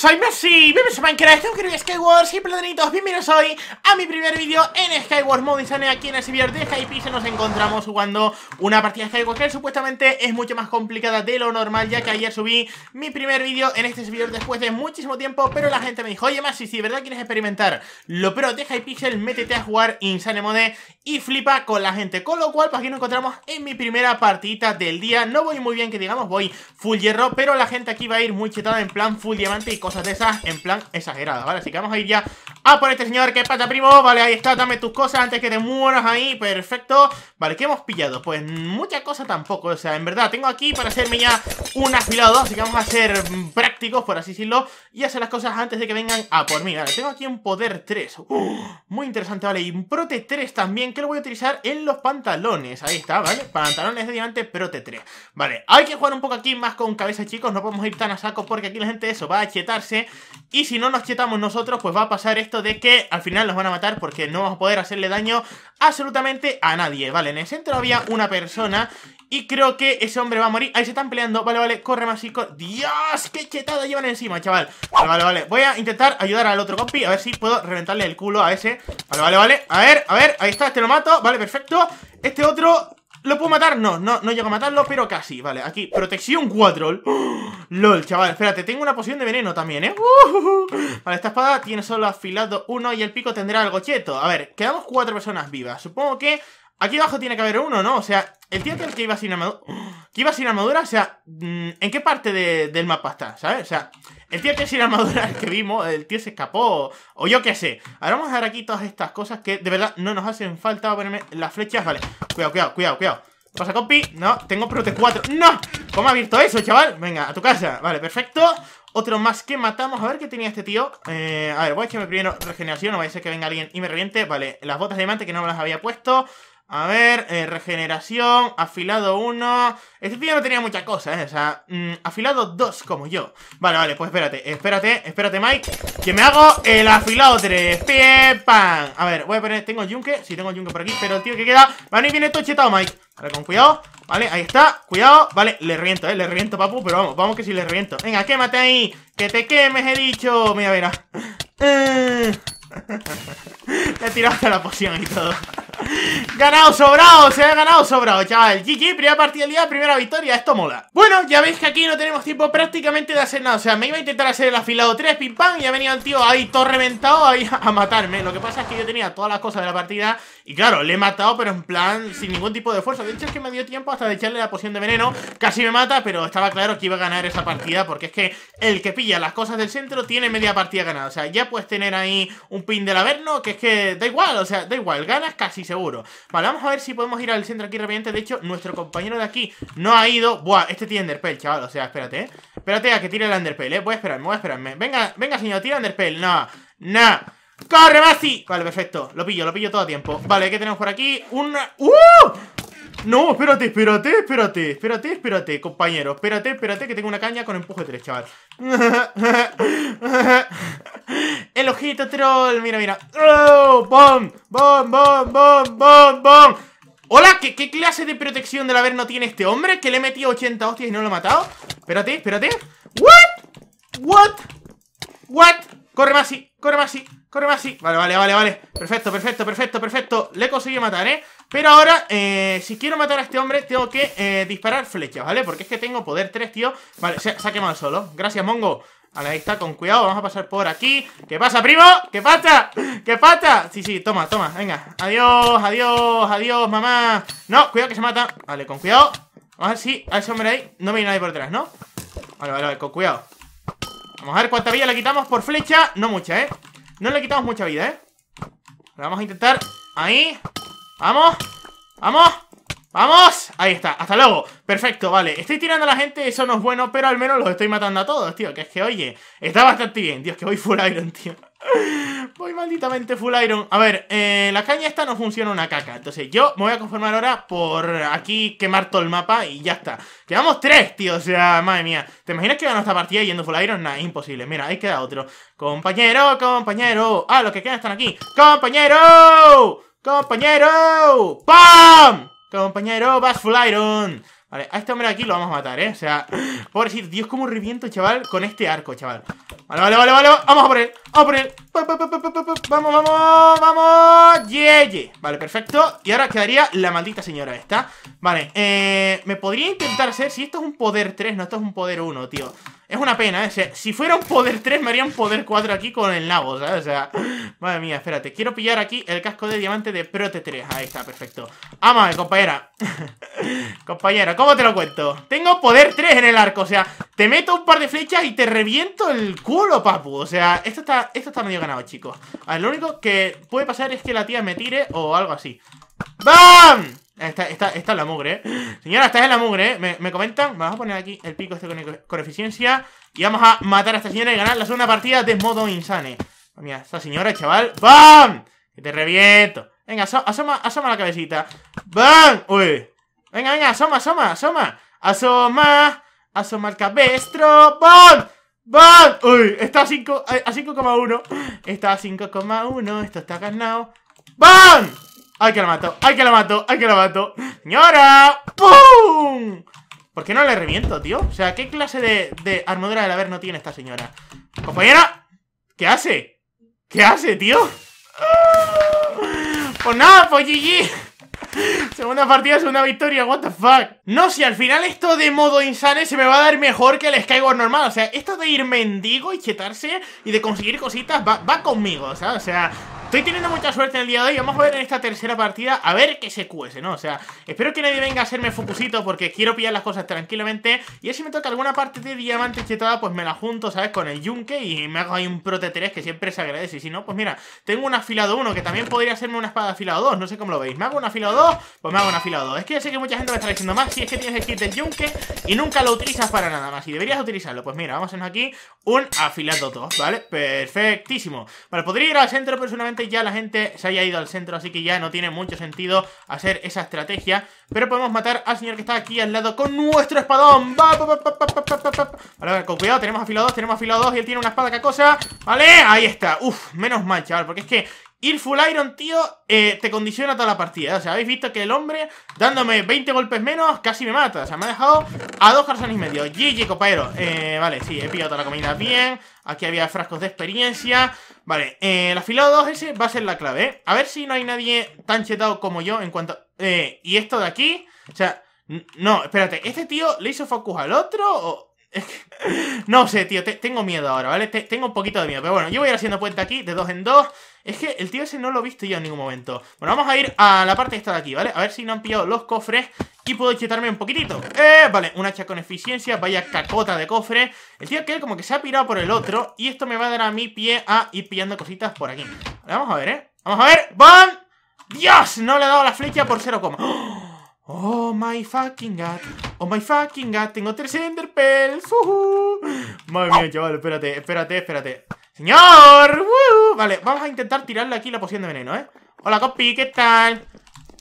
soy Messi, bienvenidos a Minecraft, yo soy Skywars y ladrinitos, bienvenidos hoy a mi primer vídeo en Skyward Mode Insane aquí en el servidor de y nos encontramos jugando una partida de Skyward que supuestamente es mucho más complicada de lo normal ya que ayer subí mi primer vídeo en este servidor después de muchísimo tiempo pero la gente me dijo, oye Messi, si de verdad quieres experimentar lo peor de Hypixel, métete a jugar Insane Mode y flipa con la gente con lo cual pues aquí nos encontramos en mi primera partidita del día, no voy muy bien que digamos, voy full hierro pero la gente aquí va a ir muy chetada en plan full diamante y con cosas de esas en plan exagerada, ¿vale? Así que vamos a ir ya Ah, por este señor. que pata primo? Vale, ahí está, dame tus cosas antes que te mueras ahí. Perfecto. Vale, ¿qué hemos pillado? Pues mucha cosa tampoco. O sea, en verdad, tengo aquí para hacerme ya un afilado. Así que vamos a ser prácticos, por así decirlo. Y hacer las cosas antes de que vengan a por mí. Vale, tengo aquí un poder 3. muy interesante, vale. Y un prote 3 también, que lo voy a utilizar en los pantalones. Ahí está, ¿vale? Pantalones de diamante, prote 3. Vale, hay que jugar un poco aquí más con cabeza, chicos. No podemos ir tan a saco porque aquí la gente eso va a chetarse. Y si no nos chetamos nosotros, pues va a pasar esto de que al final los van a matar porque no vamos a poder hacerle daño absolutamente a nadie. Vale, en el centro había una persona y creo que ese hombre va a morir. Ahí se están peleando. Vale, vale, corre más chico. ¡Dios! ¡Qué chetada llevan encima, chaval! Vale, vale, vale. Voy a intentar ayudar al otro compi. A ver si puedo reventarle el culo a ese. Vale, vale, vale. A ver, a ver. Ahí está, este lo mato. Vale, perfecto. Este otro ¿Lo puedo matar? No, no, no llego a matarlo, pero casi Vale, aquí, protección 4 LOL, chaval, espérate, tengo una poción de veneno también, ¿eh? ¡Uh! Vale, esta espada tiene solo afilado Uno y el pico tendrá algo cheto A ver, quedamos cuatro personas vivas Supongo que Aquí abajo tiene que haber uno, ¿no? O sea, el tío que iba sin armadura... Que iba sin armadura, o sea... Mm, ¿En qué parte del mapa está, sabes? O sea, el tío que sin armadura el que vimos, el tío se escapó... O, yo qué sé. Ahora vamos a ver aquí todas estas cosas que de verdad no nos hacen falta. Voy a ponerme las flechas, vale. Cuidado, cuidado, cuidado, cuidado. Pasa, compi. No, tengo Prote 4. ¡No! ¿Cómo ha abierto eso, chaval? Venga, a tu casa. Vale, perfecto. Otro más que matamos. A ver qué tenía este tío. Eh, a ver, voy a echarme primero regeneración. No vaya a ser que venga alguien y me reviente. Vale, las botas de diamante que no me las había puesto. A ver, eh, regeneración, afilado 1. Este tío no tenía mucha cosa, ¿eh? O sea, mm, afilado 2, como yo. Vale, vale, pues espérate, espérate, espérate, Mike. Que me hago el afilado 3. ¡Pie, pan! A ver, voy a poner. ¿Tengo yunque? Sí, tengo yunque por aquí, pero tío que queda. Vale, y viene chetado Mike. ahora con cuidado. Vale, ahí está. Cuidado. Vale, le reviento, ¿eh? Le reviento, papu, pero vamos, vamos que si le reviento. Venga, quémate ahí. Que te quemes, he dicho. Mira, verá. Eh... Le tirado la poción y todo. ganado, sobrado, se ha ganado, sobrado, chaval. GG, primera partida del día, primera victoria, esto mola. Bueno, ya veis que aquí no tenemos tiempo prácticamente de hacer nada. O sea, me iba a intentar hacer el afilado 3, pim pam, y ha venido el tío ahí todo ahí a matarme. Lo que pasa es que yo tenía todas las cosas de la partida y claro, le he matado, pero en plan sin ningún tipo de esfuerzo. De hecho, es que me dio tiempo hasta de echarle la poción de veneno. Casi me mata, pero estaba claro que iba a ganar esa partida porque es que el que pilla las cosas del centro tiene media partida ganada. O sea, ya puedes tener ahí un pin del Averno, que es que da igual, o sea, da igual, ganas casi seguro. Vale, vamos a ver si podemos ir al centro aquí rápidamente. De hecho, nuestro compañero de aquí no ha ido. Buah, este tiene Enderpell, chaval, o sea, espérate, ¿eh? Espérate a que tire el enderpell ¿eh? Voy a esperarme, voy a esperarme. Venga, venga, señor, tira Underpell. No, no. ¡Corre, Masi! Vale, perfecto. Lo pillo, lo pillo todo a tiempo. Vale, ¿qué tenemos por aquí? un ¡Uh! No, espérate, espérate, espérate, espérate, espérate, compañero. Espérate, espérate, que tengo una caña con empuje tres, chaval. El ojito troll, mira, mira. Oh, ¡Bom! ¡Bom, bom, bom, bom, bom! Hola, ¿qué, ¿qué clase de protección del haber no tiene este hombre? Que le he metido 80 hostias y no lo ha matado. Espérate, espérate. ¿What? ¿What? ¿What? Corre Masi, corre más sí, corre Masi. Vale, vale, vale, vale. Perfecto, perfecto, perfecto, perfecto. Le he conseguido matar, ¿eh? Pero ahora, eh, si quiero matar a este hombre, tengo que eh, disparar flechas, ¿vale? Porque es que tengo poder 3, tío. Vale, se, ha quemado solo. Gracias, Mongo. Vale, ahí está, con cuidado, vamos a pasar por aquí ¿Qué pasa, primo? ¿Qué pasa? ¿Qué pasa? Sí, sí, toma, toma, venga Adiós, adiós, adiós, mamá No, cuidado que se mata Vale, con cuidado Vamos a ver si a ese hombre ahí no viene nadie por detrás, ¿no? Vale, vale, vale, con cuidado Vamos a ver cuánta vida le quitamos por flecha No mucha, ¿eh? No le quitamos mucha vida, ¿eh? vamos a intentar... Ahí Vamos Vamos ¡Vamos! Ahí está, hasta luego Perfecto, vale Estoy tirando a la gente, eso no es bueno Pero al menos los estoy matando a todos, tío Que es que, oye Está bastante bien Dios, que voy full iron, tío Voy malditamente full iron. A ver, eh, la caña esta no funciona una caca. Entonces yo me voy a conformar ahora por aquí quemar todo el mapa y ya está. Quedamos tres, tío. O sea, madre mía. ¿Te imaginas que en esta partida yendo full iron? Nah, imposible. Mira, ahí queda otro. Compañero, compañero. Ah, los que quedan están aquí. Compañero. Compañero. ¡Pam! Compañero, vas full iron. Vale, a este hombre aquí lo vamos a matar, ¿eh? O sea, pobrecito, Dios, cómo reviento, chaval, con este arco, chaval. Vale, vale, vale, vale. Vamos a por él. Vamos a por él. ¡Vamos, vamos, vamos! ¡Yeye! Vale, perfecto. Y ahora quedaría la maldita señora esta. Vale, eh, me podría intentar hacer... Si esto es un poder 3, no, esto es un poder 1, tío. Es una pena, ¿eh? si fuera un poder 3, me haría un poder 4 aquí con el nabo, ¿sabes? O sea, madre mía, espérate. Quiero pillar aquí el casco de diamante de Prote 3. Ahí está, perfecto. ama compañera. compañera, ¿cómo te lo cuento? Tengo poder 3 en el arco, o sea, te meto un par de flechas y te reviento el culo, papu. O sea, esto está, esto está medio ganado, chicos. A ver, lo único que puede pasar es que la tía me tire o algo así. ¡Bam! Esta, es la mugre, ¿eh? Señora, esta es la mugre, ¿eh? Me, comentan. Vamos a poner aquí el pico este con, eficiencia. Y vamos a matar a esta señora y ganar la segunda partida de modo insane. Mira, esta señora, chaval. ¡Bam! te reviento. Venga, asoma, asoma la cabecita. ¡Bam! Uy. Venga, venga, asoma, asoma, asoma. Asoma. Asoma el cabestro. ¡Bam! ¡Van! ¡Uy! Está a 5,1. A 5,1. Está a 5,1. Esto está ganado. ¡Van! ¡Ay, que la mato! ¡Ay, que la mato! ¡Ay, que la mato! ¡Señora! ¡Pum! ¿Por qué no le reviento, tío? O sea, ¿qué clase de, de armadura del haber no tiene esta señora? ¡Compañera! ¿Qué hace? ¿Qué hace, tío? Pues nada, pues GG Segunda partida es una victoria, what the fuck. No, si al final esto de modo insane se me va a dar mejor que el Skyward normal. O sea, esto de ir mendigo y chetarse y de conseguir cositas va, va conmigo, ¿sabes? O sea, Estoy teniendo mucha suerte en el día de hoy Vamos a ver en esta tercera partida A ver qué se cuece, ¿no? O sea, espero que nadie venga a hacerme focusito Porque quiero pillar las cosas tranquilamente Y si me toca alguna parte de diamante chetada Pues me la junto, ¿sabes? Con el yunque Y me hago ahí un prote 3 que siempre se agradece Y si no, pues mira, tengo un afilado 1 Que también podría hacerme una espada afilado 2 No sé cómo lo veis ¿Me hago un afilado 2? Pues me hago un afilado 2 Es que sé que mucha gente me está diciendo más Si es que tienes el kit del yunque Y nunca lo utilizas para nada más Y deberías utilizarlo Pues mira, vamos a hacer aquí un afilado 2, ¿vale? Perfectísimo Vale, podría ir al centro personalmente ya la gente se haya ido al centro, así que ya no tiene mucho sentido hacer esa estrategia. Pero podemos matar al señor que está aquí al lado con nuestro espadón. Va, va, va, con cuidado, tenemos afilado tenemos afilado y él tiene una espada cacosa. Vale, ahí está. Uf, menos mal, chaval, porque es que Ir full iron, tío, eh, te condiciona toda la partida. O sea, habéis visto que el hombre, dándome 20 golpes menos, casi me mata. O sea, me ha dejado a dos calzones y medio. GG, copaero. Eh, vale, sí, he pillado toda la comida bien. Aquí había frascos de experiencia. Vale, eh, el afilado 2 ese va a ser la clave, ¿eh? A ver si no hay nadie tan chetado como yo en cuanto... Eh, y esto de aquí... O sea, no, espérate. ¿Este tío le hizo focus al otro o...? no sé, tío, tengo miedo ahora, ¿vale? tengo un poquito de miedo, pero bueno, yo voy a ir haciendo puente aquí de dos en dos. Es que el tío ese no lo he visto yo en ningún momento. Bueno, vamos a ir a la parte esta de aquí, ¿vale? A ver si no han pillado los cofres y puedo chetarme un poquitito. Eh, vale, un hacha con eficiencia, vaya cacota de cofre. El tío aquel como que se ha pirado por el otro y esto me va a dar a mi pie a ir pillando cositas por aquí. vamos a ver, ¿eh? Vamos a ver, ¡bam! ¡Dios! No le he dado la flecha por 0, ¡Oh! Oh my fucking god. Oh my fucking god. Tengo tres enderpells. Uh Madre mía, chaval. Espérate, espérate, espérate. Señor. Vale, vamos a intentar tirarle aquí la poción de veneno, ¿eh? Hola, copy. ¿Qué tal?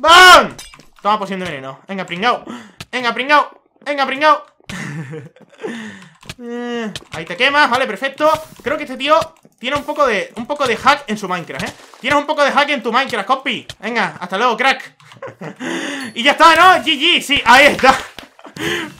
¡Bam! Toma poción de veneno. Venga, pringao. Venga, pringao. Venga, pringao. Eh, ahí te quemas, vale, perfecto Creo que este tío tiene un poco de Un poco de hack en su Minecraft, eh Tienes un poco de hack en tu Minecraft, copy Venga, hasta luego, crack y ya está, ¿no? GG, sí, ahí está.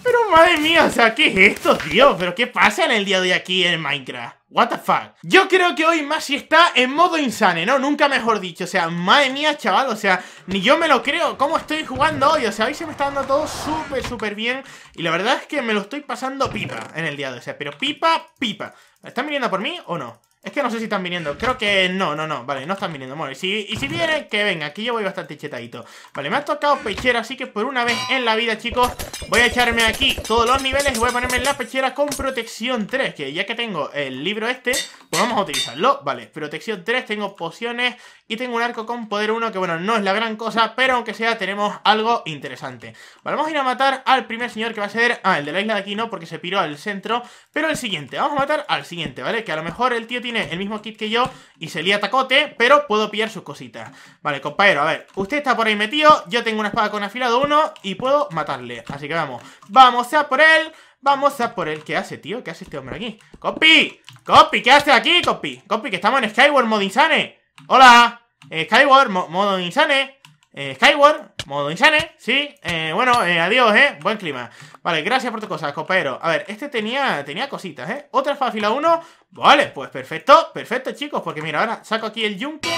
Pero madre mía, o sea, ¿qué es esto, tío? ¿Pero qué pasa en el día de aquí en Minecraft? What the fuck Yo creo que hoy si está en modo insane, ¿no? Nunca mejor dicho, o sea, madre mía, chaval O sea, ni yo me lo creo, cómo estoy jugando hoy O sea, hoy se me está dando todo súper, súper bien Y la verdad es que me lo estoy pasando pipa en el día de hoy, o sea, pero pipa, pipa ¿Están mirando por mí o no? Es que no sé si están viniendo. Creo que no, no, no. Vale, no están viniendo. Bueno, y si, vienen, que venga. Aquí yo voy bastante chetadito. Vale, me ha tocado pechera, así que por una vez en la vida, chicos, voy a echarme aquí todos los niveles y voy a ponerme la pechera con protección 3. Que ya que tengo el libro este, pues vamos a utilizarlo. Vale, protección 3, tengo pociones y tengo un arco con poder 1, que bueno, no es la gran cosa, pero aunque sea, tenemos algo interesante. Vale, vamos a ir a matar al primer señor que va a ser... Ah, el de la isla de aquí no, porque se piró al centro, pero el siguiente. Vamos a matar al siguiente, ¿vale? Que a lo mejor el tío tiene el mismo kit que yo y se lía tacote, pero puedo pillar sus cositas. Vale, compañero, a ver, usted está por ahí metido, yo tengo una espada con afilado 1 y puedo matarle. Así que vamos, vamos a por él, vamos a por él. ¿Qué hace, tío? ¿Qué hace este hombre aquí? ¡Copi! ¡Copi! ¿Qué hace aquí, Copi? ¡Copi, que estamos en Skyward Mod Insane! ¡Hola! Skyward Modo Insane eh, Skyward, modo insane, sí. Eh, bueno, eh, adiós, eh. Buen clima. Vale, gracias por tus cosas, compañero A ver, este tenía, tenía cositas, eh. Otra para a uno. Vale, pues perfecto, perfecto, chicos. Porque mira, ahora saco aquí el yunque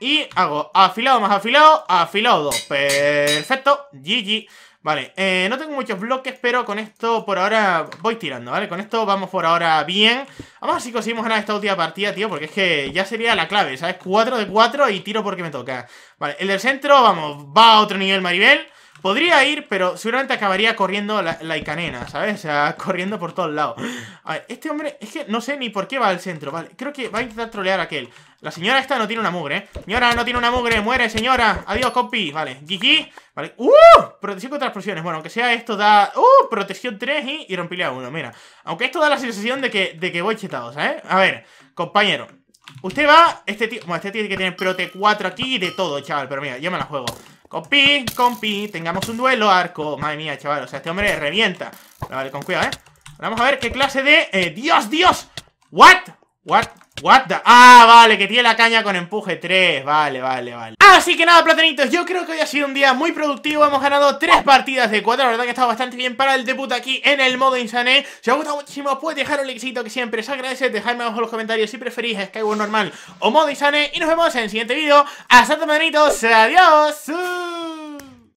y hago afilado más afilado, afilado dos, Perfecto, GG. Vale, eh, no tengo muchos bloques, pero con esto por ahora voy tirando, ¿vale? Con esto vamos por ahora bien. Vamos a ver si conseguimos ganar esta última partida, tío, porque es que ya sería la clave, ¿sabes? 4 de 4 y tiro porque me toca. Vale, el del centro, vamos, va a otro nivel Maribel. Podría ir, pero seguramente acabaría corriendo la, la, Icanena, ¿sabes? O sea, corriendo por todos lados. A ver, este hombre, es que no sé ni por qué va al centro, ¿vale? Creo que va a intentar trolear a aquel. La señora esta no tiene una mugre, ¿eh? Señora, no tiene una mugre, muere, señora. Adiós, copy. Vale, Gigi. Vale. ¡Uh! Protección contra explosiones. Bueno, aunque sea esto da... ¡Uh! Protección 3 y, y rompile a uno, mira. Aunque esto da la sensación de que, de que voy chetado, ¿sabes? A ver, compañero. Usted va, este tío, bueno, este tío tiene que tener prote 4 aquí y de todo, chaval, pero mira, yo me la juego Compi, compi, tengamos un duelo arco Madre mía, chaval, o sea, este hombre revienta Vale, con cuidado, ¿eh? Vamos a ver qué clase de... Eh, Dios! ¿What? ¿What? What the... Ah, vale, que tiene la caña con empuje 3 Vale, vale, vale Así que nada, platanitos, yo creo que hoy ha sido un día muy productivo Hemos ganado 3 partidas de 4 La verdad que ha estado bastante bien para el debut aquí en el modo Insane Si os ha gustado muchísimo, pues dejar un likecito que siempre os agradece Dejadme abajo en los comentarios si preferís Skyward normal o modo Insane Y nos vemos en el siguiente vídeo Hasta mañana, platanitos, adiós